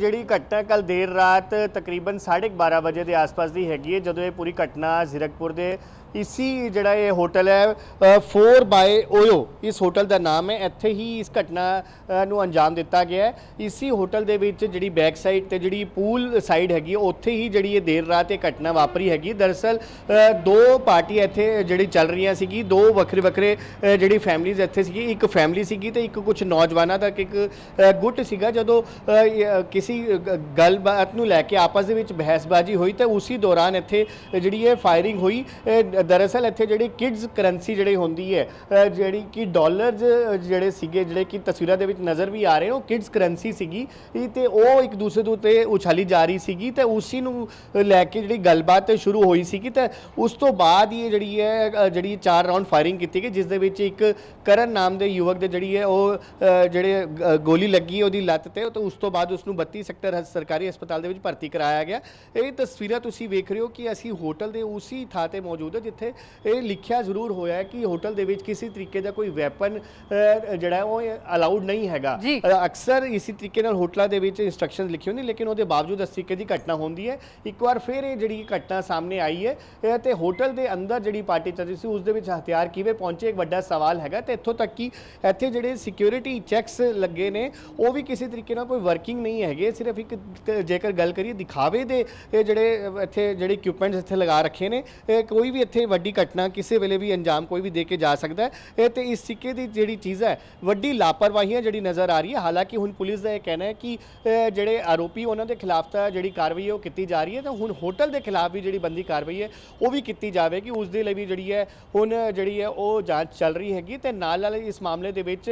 ਜਿਹੜੀ ਘਟਨਾ ਕੱਲ ਦੇਰ ਰਾਤ ਤਕਰੀਬਨ 12:30 ਵਜੇ ਦੇ ਆਸ-ਪਾਸ ਦੀ ਹੈਗੀ ਹੈ ਜਦੋਂ ਇਹ ਪੂਰੀ ਘਟਨਾ ਜ਼ਿਰਕਪੁਰ ਦੇ ਇਸੀ ਜਿਹੜਾ ਇਹ ਹੋਟਲ ਹੈ 4 ਬਾਈ ਓਯੋ ਇਸ ਹੋਟਲ ਦਾ ਨਾਮ ਹੈ ਇੱਥੇ ਹੀ ਇਸ ਘਟਨਾ ਨੂੰ ਅੰਜਾਮ ਦਿੱਤਾ ਗਿਆ ਹੈ ਇਸੀ ਹੋਟਲ ਦੇ ਵਿੱਚ ਜਿਹੜੀ ਬੈਕ ਸਾਈਡ ਤੇ ਜਿਹੜੀ ਪੂਲ ਸਾਈਡ ਹੈਗੀ ਉੱਥੇ ਹੀ ਜਿਹੜੀ ਇਹ ਦੇਰ ਰਾਤ ਇਹ ਘਟਨਾ ਵਾਪਰੀ ਹੈਗੀ ਦਰਸਲ ਦੋ ਪਾਰਟੀ ਇੱਥੇ ਜਿਹੜੀ ਚੱਲ ਰਹੀਆਂ ਸੀਗੀ ਦੋ ਵੱਖਰੇ ਵੱਖਰੇ ਜਿਹੜੀ ਫੈਮਲੀਜ਼ ਇੱਥੇ ਸੀਗੀ ਇੱਕ ਫੈਮਲੀ ਸੀਗੀ ਤੇ ਇੱਕ ਕੁਝ ਨੌਜਵਾਨਾਂ ਦਾ ਇੱਕ ਗੁੱਟ ਸੀਗਾ ਜਦੋਂ ਕਿਸੇ ਗੱਲਬਾਤ ਨੂੰ ਲੈ ਕੇ ਆਪਸ ਦੇ ਵਿੱਚ ਬਹਿਸਬਾਜ਼ੀ ਹੋਈ ਤੇ ਉਸੇ ਦੌਰਾਨ ਇੱਥੇ ਜਿਹੜੀ ਇਹ ਫਾਇਰਿੰਗ ਹੋਈ ਦਰਅਸਲ ਇੱਥੇ ਜਿਹੜੀ ਕਿਡਜ਼ ਕਰੰਸੀ ਜਿਹੜੀ ਹੁੰਦੀ ਹੈ ਜਿਹੜੀ ਕਿ ਡਾਲਰਸ ਜਿਹੜੇ ਸੀਗੇ ਜਿਹੜੇ ਕਿ ਤਸਵੀਰਾਂ ਦੇ ਵਿੱਚ ਨਜ਼ਰ ਵੀ ਆ ਰਹੇ ਹੋ ਕਿਡਜ਼ ਕਰੰਸੀ ਸੀਗੀ ਤੇ ਉਹ ਇੱਕ ਦੂਸਰੇ ਦੇ ਉੱਤੇ ਉਛਾਲੀ ਜਾ ਰਹੀ ਸੀਗੀ ਤੇ ਉਸੇ ਨੂੰ ਲੈ ਕੇ ਜਿਹੜੀ ਗੱਲਬਾਤ ਸ਼ੁਰੂ ਹੋਈ ਸੀਗੀ ਤੇ ਉਸ ਤੋਂ ਬਾਅਦ ਇਹ ਜਿਹੜੀ ਹੈ ਜਿਹੜੀ ਚਾਰ ਰਾਉਂਡ ਫਾਇਰਿੰਗ ਕੀਤੀ ਗਈ ਜਿਸ ਦੇ ਵਿੱਚ ਇੱਕ ਕਰਨ ਨਾਮ ਦੇ ਯੁਵਕ ਦੇ ਜਿਹੜੀ ਹੈ ਉਹ ਜਿਹੜੇ ਗੋਲੀ ਲੱਗੀ ਉਹਦੀ ਲੱਤ ਤੇ ਤੇ ਉਸ ਤੋਂ ਬਾਅਦ ਉਸ ਨੂੰ 32 ਸੈਕਟਰ ਸਰਕਾਰੀ ਹਸਪਤਾਲ ਦੇ ਵਿੱਚ ਭਰਤੀ ਕਰਾਇਆ ਗਿਆ ਇਹ ਤਸਵੀਰਾਂ ਤੁਸੀਂ ਵੇਖ ਰਹੇ ਹੋ ਕਿ ਅਸੀਂ ਹੋਟਲ ਦੇ ਉਸੇ ਥਾਂ ਤੇ ਮੌਜੂਦ ਹਾਂ ਇੱਥੇ ਇਹ ਲਿਖਿਆ ਜ਼ਰੂਰ ਹੋਇਆ ਹੈ ਕਿ ਹੋਟਲ ਦੇ ਵਿੱਚ ਕਿਸੇ ਤਰੀਕੇ ਦਾ ਕੋਈ ਵੈਪਨ ਜਿਹੜਾ ਉਹ ਅਲਾਉਡ ਨਹੀਂ ਹੈਗਾ ਅਕਸਰ ਇਸੇ ਤਰੀਕੇ ਨਾਲ ਹੋਟਲਾਂ ਦੇ ਵਿੱਚ ਇਨਸਟਰਕਸ਼ਨਸ ਲਿਖੀ ਹੁੰਦੀ ਲੇਕਿਨ ਉਹਦੇ ਬਾਵਜੂਦ ਇਸ ਤਰੀਕੇ ਦੀ ਘਟਨਾ ਹੁੰਦੀ ਹੈ ਇੱਕ ਵਾਰ ਫਿਰ ਇਹ ਜਿਹੜੀ ਘਟਨਾ ਸਾਹਮਣੇ ਆਈ ਹੈ ਤੇ ਹੋਟਲ ਦੇ ਅੰਦਰ ਜਿਹੜੀ ਪਾਰਟੀ ਚੱਲ ਰਹੀ ਸੀ ਉਸ ਦੇ ਵਿੱਚ ਹਥਿਆਰ ਕਿਵੇਂ ਪਹੁੰਚੇ ਇੱਕ ਵੱਡਾ ਸਵਾਲ ਹੈਗਾ ਤੇ ਇੱਥੋਂ ਤੱਕ ਕਿ ਇੱਥੇ ਜਿਹੜੇ ਸਿਕਿਉਰਿਟੀ ਚੈੱਕਸ ਲੱਗੇ ਨੇ ਉਹ ਵੀ ਕਿਸੇ ਤਰੀਕੇ ਨਾਲ ਕੋਈ ਵਰਕਿੰਗ ਨਹੀਂ ਹੈਗੇ ਸਿਰਫ ਇੱਕ ਜੇਕਰ ਗੱਲ ਕਰੀਏ ਦਿਖਾਵੇ ਦੇ ਜਿਹੜੇ ਇੱਥੇ ਜਿਹੜੇ ਇਕਵਿਪਮੈਂਟਸ ਇੱਥੇ ਲਗਾ ਰੱਖੇ ਨੇ ਕੋਈ ਵੀ ਇੱਥੇ ਵੱਡੀ ਘਟਨਾ ਕਿਸੇ ਵੇਲੇ ਵੀ ਅੰਜਾਮ ਕੋਈ ਵੀ ਦੇ ਕੇ ਜਾ ਸਕਦਾ ਹੈ ਤੇ ਇਸ ਸਿੱਕੇ ਦੀ ਜਿਹੜੀ ਚੀਜ਼ ਹੈ ਵੱਡੀ ਲਾਪਰਵਾਹੀਆਂ ਜਿਹੜੀ ਨਜ਼ਰ ਆ ਰਹੀ ਹੈ ਹਾਲਾਂਕਿ ਹੁਣ ਪੁਲਿਸ ਦਾ ਇਹ ਕਹਿਣਾ ਹੈ ਕਿ ਜਿਹੜੇ ਆਰੋਪੀ ਉਹਨਾਂ ਦੇ ਖਿਲਾਫ ਤਾਂ ਜਿਹੜੀ ਕਾਰਵਾਈ ਉਹ ਕੀਤੀ ਜਾ ਰਹੀ ਹੈ ਤਾਂ ਹੁਣ ਹੋਟਲ ਦੇ ਖਿਲਾਫ ਵੀ ਜਿਹੜੀ ਬੰਦੀ ਕਾਰਵਾਈ ਹੈ ਉਹ ਵੀ ਕੀਤੀ ਜਾਵੇਗੀ ਉਸ ਦੇ ਲਈ ਵੀ ਜਿਹੜੀ ਹੈ ਹੁਣ ਜਿਹੜੀ ਹੈ ਉਹ ਜਾਂਚ ਚੱਲ ਰਹੀ ਹੈਗੀ ਤੇ ਨਾਲ ਨਾਲ ਇਸ ਮਾਮਲੇ ਦੇ ਵਿੱਚ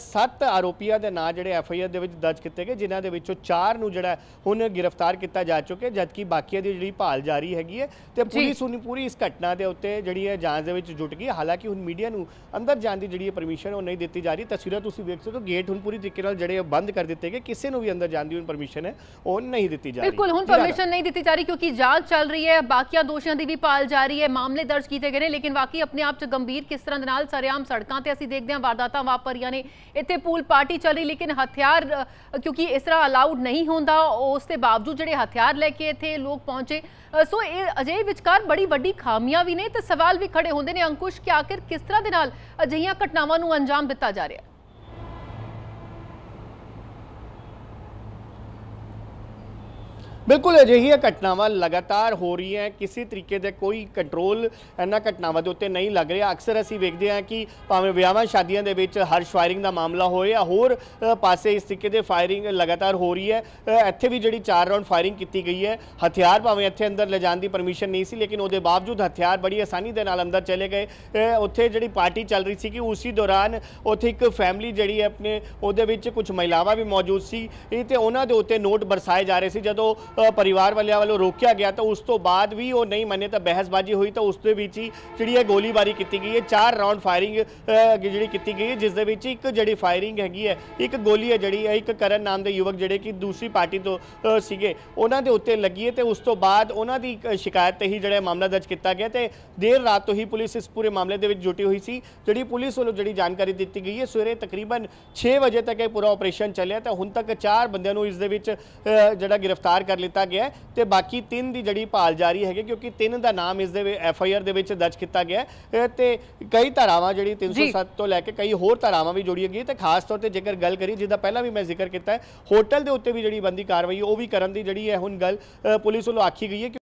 ਸੱਤ ਆਰੋਪੀਆਂ ਦੇ ਨਾਂ ਜਿਹੜੇ ਐਫ ਆਈ ਆਰ ਦੇ ਵਿੱਚ ਦਰਜ ਕੀਤੇ ਗਏ ਜਿਨ੍ਹਾਂ ਦੇ ਵਿੱਚੋਂ ਚਾਰ ਨੂੰ ਜਿਹੜਾ ਹੁਣ ਗ੍ਰਿਫਤਾਰ ਕੀਤਾ ਜਾ ਚੁੱਕਿਆ ਜਦਕਿ ਬਾਕੀਆਂ ਦੀ ਜਿਹੜੀ ਭਾਲ ਜਾਰੀ ਹੈਗੀ ਹੈ ਤੇ ਪੁਲਿਸ ਹੁਣ ਪੂਰੀ ਇਸ ਘਟਨਾ ਉਹਨਾਂ ਦੇ ਉੱਤੇ ਜਿਹੜੀ ਹੈ ਜਾਂਚ ਦੇ ਵਿੱਚ ਜੁਟ ਗਈ ਹਾਲਾਂਕਿ ਹੁਣ ਮੀਡੀਆ ਨੂੰ ਅੰਦਰ ਜਾਣ ਦੀ ਜਿਹੜੀ ਹੈ ਪਰਮਿਸ਼ਨ ਉਹ ਨਹੀਂ ਦਿੱਤੀ ਜਾ ਰਹੀ ਤਸਵੀਰਾਂ ਤੁਸੀਂ ਵੇਖ ਸਕਦੇ ਹੋ ਗੇਟ ਹੁਣ ਪੂਰੀ ਤਰੀਕੇ ਨਾਲ ਜਿਹੜੇ ਬੰਦ ਕਰ ਦਿੱਤੇ ਗਏ ਕਿਸੇ ਨੂੰ ਵੀ ਅੰਦਰ ਜਾਣ ਦੀ ਹੁਣ ਪਰਮਿਸ਼ਨ ਹੈ ਉਹ ਨਹੀਂ ਦਿੱਤੀ ਜਾ ਰਹੀ ਬਿਲਕੁਲ ਹੁਣ ਪਰਮਿਸ਼ਨ ਨਹੀਂ ਦਿੱਤੀ ਜਾ ਰਹੀ ਕਿਉਂਕਿ ਜਾਂਚ ਚੱਲ ਰਹੀ ਹੈ ਬਾਕੀਆਂ ਦੋਸ਼ੀਆਂ ਦੀ ਵੀ ਪਾਲ ਜਾ ਰਹੀ ਹੈ ਮਾਮਲੇ ਦਰਜ ਕੀਤੇ ਗਏ ਨੇ ਲੇਕਿਨ ਵਾਕਈ ਆਪਣੇ ਆਪ 'ਚ ਗੰਭੀਰ ਕਿਸ ਤਰ੍ਹਾਂ ਦੇ ਨਾਲ ਸਰਿਆਮ ਸੜਕਾਂ ਤੇ ਅਸੀਂ ਦੇਖਦੇ ਹਾਂ ਵਾਰਦਾਤਾਂ ਵਾਪਰੀਆਂ ਨੇ ਇੱਥੇ ਪੂਲ ਪਾਰਟੀ ਚੱਲ ਰਹੀ ਲੇਕਿਨ ਹਥਿਆਰ ਕਿਉਂਕਿ ਇਸ ਤਰ੍ਹਾਂ ਅਲਾਉਡ ਨਹੀਂ ਹੁੰਦਾ ਉਸ ਦੇ ਬਾਵਜੂਦ ਜਿਹੜੇ ਹਥਿਆਰ ਲੈ ਕੇ ਇੱਥੇ ਲੋਕ ਪਹੁੰਚੇ ਸੋ ਇਹ ਅਜੇ ਵਿਚਕਾਰ ਬੜੀ ਵੱਡੀ ਖਾਮੀਆਂ ਵੀ ਨਹੀਂ ਤੇ ਸਵਾਲ ਵੀ ਖੜੇ ਹੁੰਦੇ ਨੇ ਅੰਕੁਸ਼ ਕਿ ਆਖਿਰ ਕਿਸ ਤਰ੍ਹਾਂ ਦੇ ਨਾਲ ਅਜਿਹੀਆਂ ਘਟਨਾਵਾਂ ਨੂੰ ਅੰਜਾਮ ਦਿੱਤਾ ਜਾ ਰਿਹਾ ਹੈ ਬਿਲਕੁਲ ਅਜਿਹੀਆਂ ਘਟਨਾਵਾਂ ਲਗਾਤਾਰ ਹੋ ਰਹੀਆਂ ਕਿਸੇ ਤਰੀਕੇ ਦੇ ਕੋਈ ਕੰਟਰੋਲ ਇਹਨਾਂ ਘਟਨਾਵਾਂ ਦੇ ਉੱਤੇ ਨਹੀਂ ਲੱਗ ਰਿਹਾ ਅਕਸਰ ਅਸੀਂ ਵੇਖਦੇ ਹਾਂ ਕਿ ਭਾਵੇਂ ਵਿਆਹਾਂ ਸ਼ਾਦੀਆਂ ਦੇ ਵਿੱਚ ਹਰ ਫਾਇਰਿੰਗ ਦਾ ਮਾਮਲਾ ਹੋਏ ਜਾਂ ਹੋਰ ਪਾਸੇ ਇਸ ਤਰੀਕੇ ਦੇ ਫਾਇਰਿੰਗ ਲਗਾਤਾਰ ਹੋ ਰਹੀ ਹੈ ਇੱਥੇ ਵੀ ਜਿਹੜੀ 4 ਰਾਉਂਡ ਫਾਇਰਿੰਗ ਕੀਤੀ ਗਈ ਹੈ ਹਥਿਆਰ ਭਾਵੇਂ ਇੱਥੇ ਅੰਦਰ ਲਿਜਾਣ ਦੀ ਪਰਮਿਸ਼ਨ ਨਹੀਂ ਸੀ ਲੇਕਿਨ ਉਹਦੇ ਬਾਵਜੂਦ ਹਥਿਆਰ ਬੜੀ ਆਸਾਨੀ ਦੇ ਨਾਲ ਅੰਦਰ ਚਲੇ ਗਏ ਉੱਥੇ ਜਿਹੜੀ ਪਾਰਟੀ ਚੱਲ ਰਹੀ ਸੀ ਕਿ ਉਸੇ ਦੌਰਾਨ ਉੱਥੇ ਇੱਕ ਫੈਮਿਲੀ ਜਿਹੜੀ ਹੈ ਆਪਣੇ ਉਹਦੇ ਵਿੱਚ ਕੁਝ ਮਹਿਲਾਵਾਂ ਵੀ ਮੌਜੂਦ ਸੀ ਤੇ ਉਹਨਾਂ ਦੇ ਉੱਤੇ ਨੋਟ ਬਰਸਾਏ ਜਾ ਰਹੇ ਸੀ ਜਦੋਂ ਪਰਿਵਾਰ ਵਾਲਿਆਂ ਵੱਲੋਂ ਰੋਕਿਆ ਗਿਆ ਤਾਂ ਉਸ ਤੋਂ ਬਾਅਦ ਵੀ ਉਹ ਨਹੀਂ ਮੰਨੇ ਤਾਂ ਬਹਿਸਬਾਜ਼ੀ ਹੋਈ ਤਾਂ ਉਸ ਦੇ ਵਿੱਚ ਹੀ ਜਿਹੜੀ ਇਹ ਗੋਲੀਬਾਰੀ ਕੀਤੀ ਗਈ ਹੈ ਚਾਰ ਰਾਉਂਡ ਫਾਇਰਿੰਗ ਜਿਹੜੀ ਕੀਤੀ ਗਈ ਹੈ ਜਿਸ ਦੇ ਵਿੱਚ ਇੱਕ ਜਿਹੜੀ ਫਾਇਰਿੰਗ ਹੈਗੀ ਹੈ ਇੱਕ ਗੋਲੀ ਹੈ ਜਿਹੜੀ ਇੱਕ ਕਰਨ ਨਾਮ ਦੇ ਯੁਵਕ ਜਿਹੜੇ ਕਿ ਦੂਸਰੀ ਪਾਰਟੀ ਤੋਂ ਸੀਗੇ ਉਹਨਾਂ ਦੇ ਉੱਤੇ ਲੱਗੀ ਹੈ ਤੇ ਉਸ ਤੋਂ ਬਾਅਦ ਉਹਨਾਂ ਦੀ ਸ਼ਿਕਾਇਤ ਤੇ ਹੀ ਜਿਹੜਾ ਮਾਮਲਾ ਦਰਜ ਕੀਤਾ ਗਿਆ ਤੇ ਦੇਰ ਰਾਤ ਤੋਂ ਹੀ ਪੁਲਿਸ ਇਸ ਪੂਰੇ ਮਾਮਲੇ ਦੇ ਵਿੱਚ ਜੁਟੀ ਹੋਈ ਸੀ ਜਿਹੜੀ ਪੁਲਿਸ ਵੱਲੋਂ ਜਿਹੜੀ ਜਾਣਕਾਰੀ ਦਿੱਤੀ ਗਈ ਹੈ ਸਵੇਰੇ ਤਕਰੀਬਨ 6 ਵਜੇ ਤੱਕ ਇਹ ਪੂਰਾ ਆਪਰੇਸ਼ਨ ਚੱਲਿਆ ਤਾਂ ਹੁਣ ਤੱਕ ਚਾਰ ਬੰਦਿਆਂ ਨੂੰ ਇਸ ਦੇ ਵਿੱਚ ਜਿਹੜਾ ਗ੍ਰਿਫਤਾਰ ਕਰ ਲਿੱਤਾ ਗਿਆ ਤੇ ਬਾਕੀ ਤਿੰਨ ਦੀ ਜੜੀ ਭਾਲ ਜਾਰੀ ਹੈਗੇ ਕਿਉਂਕਿ ਤਿੰਨ ਦਾ ਨਾਮ ਇਸ ਦੇ ਐਫ ਆਈ ਆਰ ਦੇ ਵਿੱਚ ਦਰਜ ਕੀਤਾ ਗਿਆ ਤੇ ਕਈ ਧਾਰਾਵਾਂ ਜਿਹੜੀ 307 ਤੋਂ ਲੈ ਕੇ ਕਈ ਹੋਰ ਧਾਰਾਵਾਂ ਵੀ ਜੋੜੀਆਂ ਗਈਆਂ ਤੇ ਖਾਸ ਤੌਰ ਤੇ ਜੇਕਰ ਗੱਲ ਕਰੀ ਜਿਹਦਾ ਪਹਿਲਾਂ ਵੀ ਮੈਂ ਜ਼ਿਕਰ ਕੀਤਾ ਹੋਟਲ ਦੇ ਉੱਤੇ ਵੀ ਜਿਹੜੀ ਬੰਦੀ ਕਾਰਵਾਈ ਉਹ ਵੀ ਕਰਨ ਦੀ ਜਿਹੜੀ ਹੈ ਹੁਣ ਗੱਲ ਪੁਲਿਸ ਵੱਲੋਂ ਆਖੀ ਗਈ ਹੈ